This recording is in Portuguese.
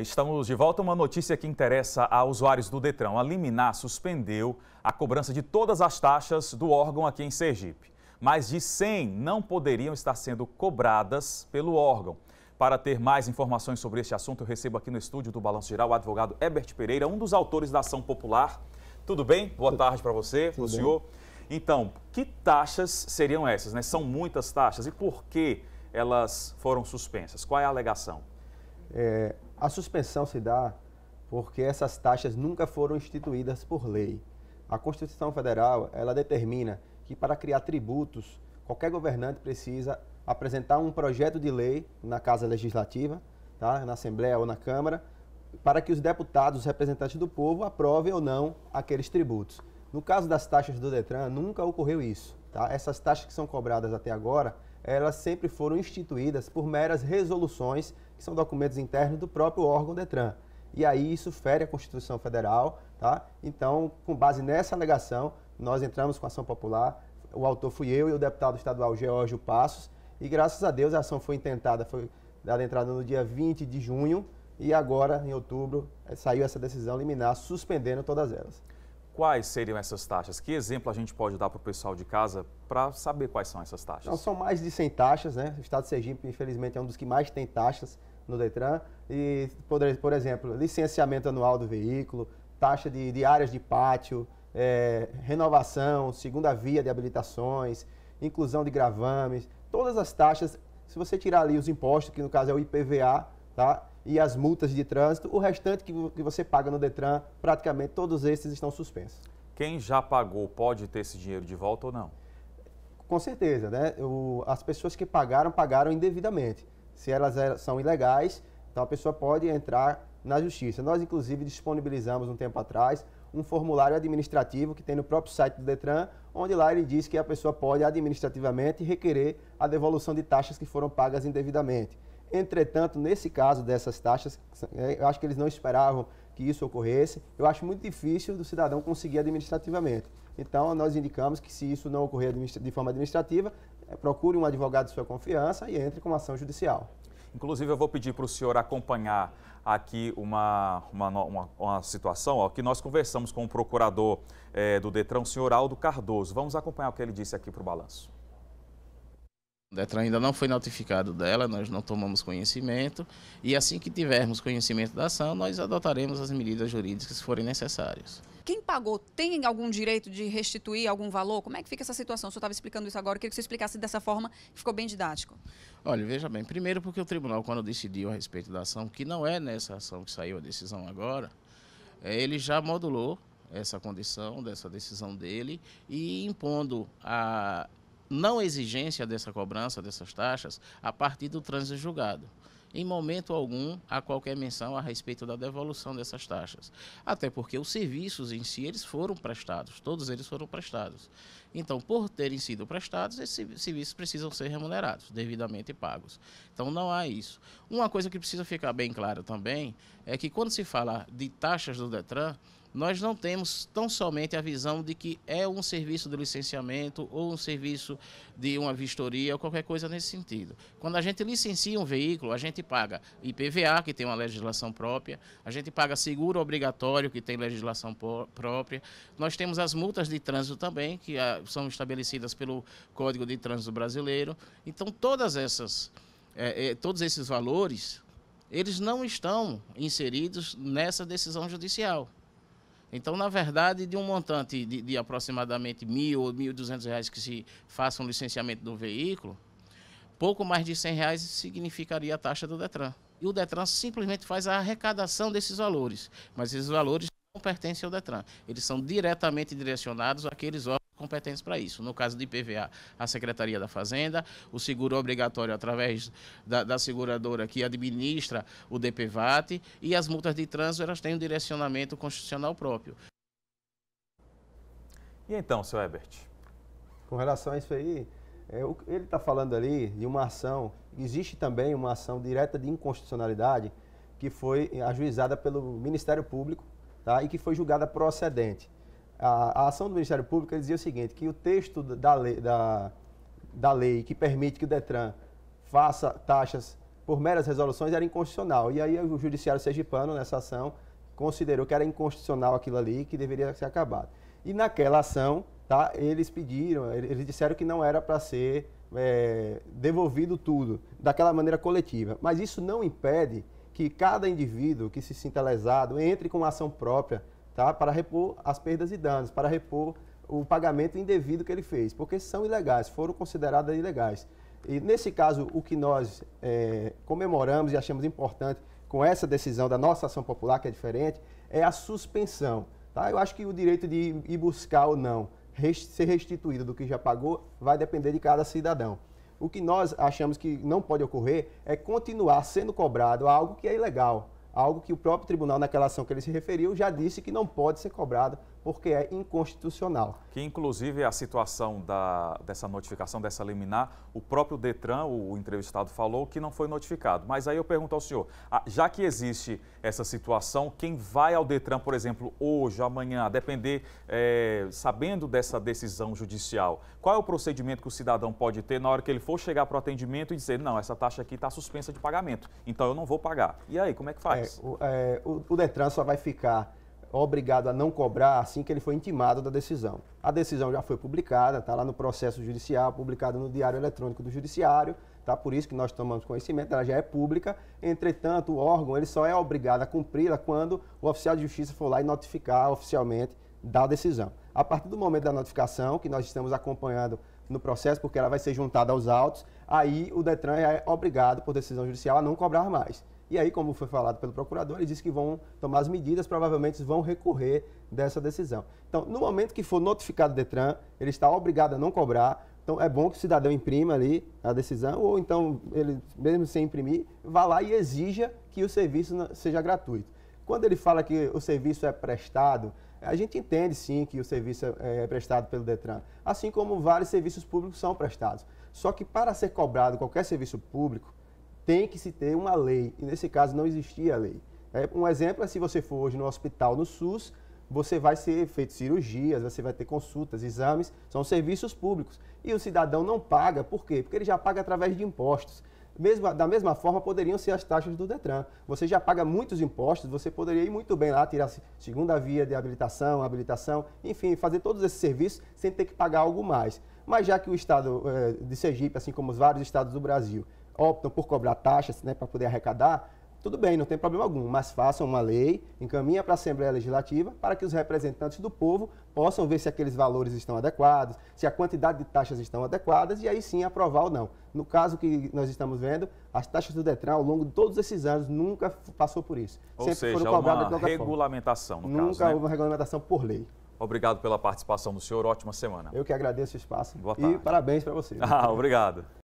Estamos de volta. Uma notícia que interessa a usuários do Detran. A liminar suspendeu a cobrança de todas as taxas do órgão aqui em Sergipe. Mais de 100 não poderiam estar sendo cobradas pelo órgão. Para ter mais informações sobre este assunto, eu recebo aqui no estúdio do Balanço Geral o advogado Ebert Pereira, um dos autores da ação popular. Tudo bem? Boa tarde para você, para o senhor. Então, que taxas seriam essas? Né? São muitas taxas e por que elas foram suspensas? Qual é a alegação? É, a suspensão se dá porque essas taxas nunca foram instituídas por lei. A Constituição Federal, ela determina que para criar tributos, qualquer governante precisa apresentar um projeto de lei na Casa Legislativa, tá? na Assembleia ou na Câmara, para que os deputados, os representantes do povo, aprovem ou não aqueles tributos. No caso das taxas do Detran, nunca ocorreu isso. Tá? Essas taxas que são cobradas até agora, elas sempre foram instituídas por meras resoluções que são documentos internos do próprio órgão DETRAN. E aí isso fere a Constituição Federal, tá? Então, com base nessa alegação, nós entramos com a ação popular, o autor fui eu e o deputado estadual Geórgio Passos, e graças a Deus a ação foi intentada, foi dada entrada no dia 20 de junho, e agora, em outubro, eh, saiu essa decisão liminar suspendendo todas elas. Quais seriam essas taxas? Que exemplo a gente pode dar para o pessoal de casa para saber quais são essas taxas? Então, são mais de 100 taxas, né? O Estado de Sergipe, infelizmente, é um dos que mais tem taxas no Detran. E, por, por exemplo, licenciamento anual do veículo, taxa de, de áreas de pátio, é, renovação, segunda via de habilitações, inclusão de gravames, todas as taxas, se você tirar ali os impostos, que no caso é o IPVA, tá? E as multas de trânsito, o restante que, que você paga no Detran, praticamente todos esses estão suspensos. Quem já pagou pode ter esse dinheiro de volta ou não? Com certeza, né? O, as pessoas que pagaram, pagaram indevidamente se elas eh, são ilegais, então a pessoa pode entrar na justiça. Nós, inclusive, disponibilizamos um tempo atrás um formulário administrativo que tem no próprio site do Detran, onde lá ele diz que a pessoa pode administrativamente requerer a devolução de taxas que foram pagas indevidamente. Entretanto, nesse caso dessas taxas, eh, eu acho que eles não esperavam que isso ocorresse, eu acho muito difícil do cidadão conseguir administrativamente. Então, nós indicamos que se isso não ocorrer de forma administrativa, é, procure um advogado de sua confiança e entre com uma ação judicial. Inclusive, eu vou pedir para o senhor acompanhar aqui uma, uma, uma, uma situação ó, que nós conversamos com o procurador é, do Detran, o senhor Aldo Cardoso. Vamos acompanhar o que ele disse aqui para o balanço. O Detran ainda não foi notificado dela, nós não tomamos conhecimento e assim que tivermos conhecimento da ação, nós adotaremos as medidas jurídicas que forem necessárias. Quem pagou tem algum direito de restituir algum valor? Como é que fica essa situação? O senhor estava explicando isso agora, eu queria que você explicasse dessa forma, que ficou bem didático. Olha, veja bem, primeiro porque o tribunal, quando decidiu a respeito da ação, que não é nessa ação que saiu a decisão agora, é, ele já modulou essa condição, dessa decisão dele, e impondo a não exigência dessa cobrança, dessas taxas, a partir do trânsito julgado. Em momento algum, há qualquer menção a respeito da devolução dessas taxas. Até porque os serviços em si, eles foram prestados, todos eles foram prestados. Então, por terem sido prestados, esses serviços precisam ser remunerados, devidamente pagos. Então, não há isso. Uma coisa que precisa ficar bem clara também é que quando se fala de taxas do DETRAN, nós não temos tão somente a visão de que é um serviço de licenciamento ou um serviço de uma vistoria ou qualquer coisa nesse sentido. Quando a gente licencia um veículo, a gente paga IPVA, que tem uma legislação própria, a gente paga seguro obrigatório, que tem legislação própria, nós temos as multas de trânsito também, que ah, são estabelecidas pelo Código de Trânsito Brasileiro. Então, todas essas, é, é, todos esses valores, eles não estão inseridos nessa decisão judicial. Então, na verdade, de um montante de, de aproximadamente mil ou mil duzentos reais que se faça um licenciamento do veículo, pouco mais de cem reais significaria a taxa do Detran. E o Detran simplesmente faz a arrecadação desses valores, mas esses valores pertencem ao Detran. Eles são diretamente direcionados àqueles órgãos competentes para isso. No caso de IPVA, a Secretaria da Fazenda, o seguro obrigatório através da, da, seguradora que administra o DPVAT e as multas de trânsito, elas têm um direcionamento constitucional próprio. E então, seu Ebert? Com relação a isso aí, é, o, ele está falando ali de uma ação, existe também uma ação direta de inconstitucionalidade que foi ajuizada pelo Ministério Público tá? e que foi julgada procedente. A, a, ação do Ministério Público dizia o seguinte, que o texto da lei, da, da lei que permite que o DETRAN faça taxas por meras resoluções era inconstitucional. E aí o Judiciário Sergipano, nessa ação, considerou que era inconstitucional aquilo ali que deveria ser acabado. E naquela ação, tá, eles pediram, eles disseram que não era para ser é, devolvido tudo, daquela maneira coletiva. Mas isso não impede que cada indivíduo que se sinta lesado entre com ação própria tá? para repor as perdas e danos, para repor o pagamento indevido que ele fez, porque são ilegais, foram consideradas ilegais. E nesse caso, o que nós é, comemoramos e achamos importante com essa decisão da nossa ação popular, que é diferente, é a suspensão. Tá? Eu acho que o direito de ir buscar ou não ser restituído do que já pagou vai depender de cada cidadão. O que nós achamos que não pode ocorrer é continuar sendo cobrado algo que é ilegal, algo que o próprio tribunal, naquela ação que ele se referiu, já disse que não pode ser cobrado porque é inconstitucional. Que, inclusive, a situação da, dessa notificação, dessa liminar, o próprio Detran, o, o entrevistado, falou que não foi notificado. Mas aí eu pergunto ao senhor, já que existe essa situação, quem vai ao Detran, por exemplo, hoje, amanhã, a depender, é, sabendo dessa decisão judicial, qual é o procedimento que o cidadão pode ter na hora que ele for chegar para o atendimento e dizer, não, essa taxa aqui está suspensa de pagamento, então eu não vou pagar. E aí, como é que faz? É, o, é, o, o Detran só vai ficar obrigado a não cobrar assim que ele foi intimado da decisão. A decisão já foi publicada, está lá no processo judicial, publicada no Diário Eletrônico do Judiciário, tá? por isso que nós tomamos conhecimento, ela já é pública. Entretanto, o órgão ele só é obrigado a cumpri-la quando o oficial de justiça for lá e notificar oficialmente da decisão. A partir do momento da notificação, que nós estamos acompanhando no processo, porque ela vai ser juntada aos autos, aí o DETRAN é obrigado, por decisão judicial, a não cobrar mais. E aí, como foi falado pelo procurador, ele disse que vão tomar as medidas, provavelmente vão recorrer dessa decisão. Então, no momento que for notificado o Detran, ele está obrigado a não cobrar. Então, é bom que o cidadão imprima ali a decisão, ou então, ele, mesmo sem imprimir, vá lá e exija que o serviço seja gratuito. Quando ele fala que o serviço é prestado, a gente entende sim que o serviço é, é prestado pelo Detran, assim como vários serviços públicos são prestados. Só que para ser cobrado qualquer serviço público, tem que se ter uma lei. E nesse caso não existia lei. É, um exemplo é se você for hoje no hospital, no SUS, você vai ser feito cirurgias, você vai ter consultas, exames, são serviços públicos. E o cidadão não paga, por quê? Porque ele já paga através de impostos. Mesmo, da mesma forma, poderiam ser as taxas do Detran. Você já paga muitos impostos, você poderia ir muito bem lá, tirar segunda via de habilitação, habilitação, enfim, fazer todos esses serviços sem ter que pagar algo mais. Mas já que o estado eh, de Sergipe, assim como os vários estados do Brasil, optam por cobrar taxas né, para poder arrecadar, tudo bem, não tem problema algum, mas façam uma lei, encaminha para a Assembleia Legislativa para que os representantes do povo possam ver se aqueles valores estão adequados, se a quantidade de taxas estão adequadas e aí sim aprovar ou não. No caso que nós estamos vendo, as taxas do Detran ao longo de todos esses anos nunca passou por isso. Ou Sempre seja, foram cobradas uma de regulamentação, forma. no nunca caso, Nunca né? houve uma regulamentação por lei. Obrigado pela participação do senhor, ótima semana. Eu que agradeço o espaço Boa tarde. e parabéns para você. Ah, obrigado.